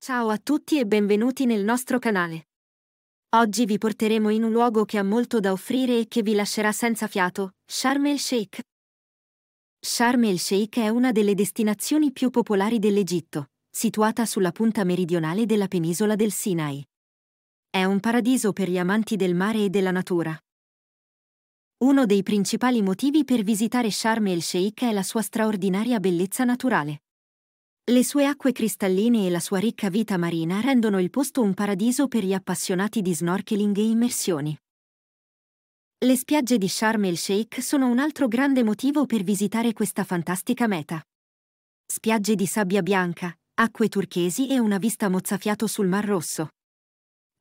Ciao a tutti e benvenuti nel nostro canale. Oggi vi porteremo in un luogo che ha molto da offrire e che vi lascerà senza fiato, Sharm el Sheikh. Sharm el Sheikh è una delle destinazioni più popolari dell'Egitto, situata sulla punta meridionale della penisola del Sinai. È un paradiso per gli amanti del mare e della natura. Uno dei principali motivi per visitare Sharm el Sheikh è la sua straordinaria bellezza naturale. Le sue acque cristalline e la sua ricca vita marina rendono il posto un paradiso per gli appassionati di snorkeling e immersioni. Le spiagge di Sharm el Sheikh sono un altro grande motivo per visitare questa fantastica meta. Spiagge di sabbia bianca, acque turchesi e una vista mozzafiato sul Mar Rosso.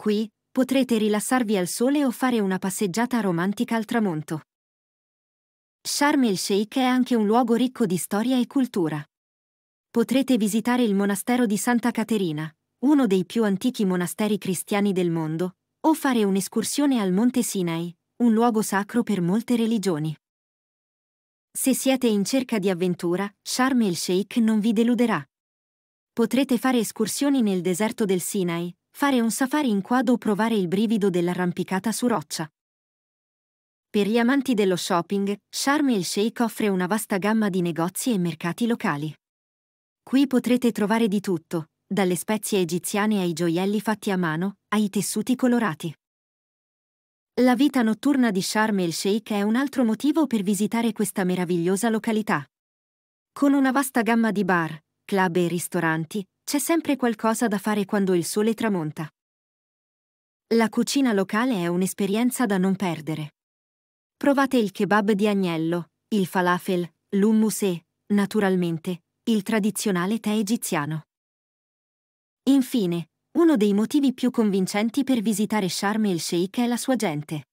Qui potrete rilassarvi al sole o fare una passeggiata romantica al tramonto. Sharm el Sheikh è anche un luogo ricco di storia e cultura potrete visitare il monastero di Santa Caterina, uno dei più antichi monasteri cristiani del mondo, o fare un'escursione al Monte Sinai, un luogo sacro per molte religioni. Se siete in cerca di avventura, Sharm el-Sheikh non vi deluderà. Potrete fare escursioni nel deserto del Sinai, fare un safari in quad o provare il brivido dell'arrampicata su roccia. Per gli amanti dello shopping, Sharm el-Sheikh offre una vasta gamma di negozi e mercati locali. Qui potrete trovare di tutto, dalle spezie egiziane ai gioielli fatti a mano, ai tessuti colorati. La vita notturna di Sharm el Sheikh è un altro motivo per visitare questa meravigliosa località. Con una vasta gamma di bar, club e ristoranti, c'è sempre qualcosa da fare quando il sole tramonta. La cucina locale è un'esperienza da non perdere. Provate il kebab di agnello, il falafel, l'hummus e, naturalmente, il tradizionale tè egiziano. Infine, uno dei motivi più convincenti per visitare Sharm el Sheikh è la sua gente.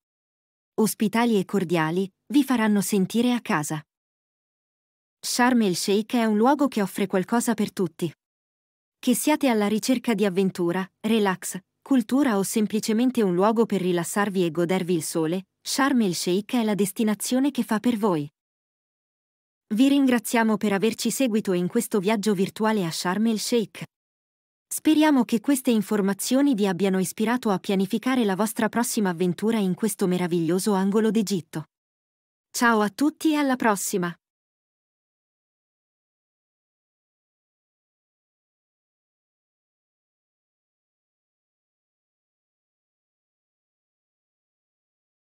Ospitali e cordiali, vi faranno sentire a casa. Sharm el Sheikh è un luogo che offre qualcosa per tutti. Che siate alla ricerca di avventura, relax, cultura o semplicemente un luogo per rilassarvi e godervi il sole, Sharm el Sheikh è la destinazione che fa per voi. Vi ringraziamo per averci seguito in questo viaggio virtuale a Sharm el Sheikh. Speriamo che queste informazioni vi abbiano ispirato a pianificare la vostra prossima avventura in questo meraviglioso angolo d'Egitto. Ciao a tutti e alla prossima!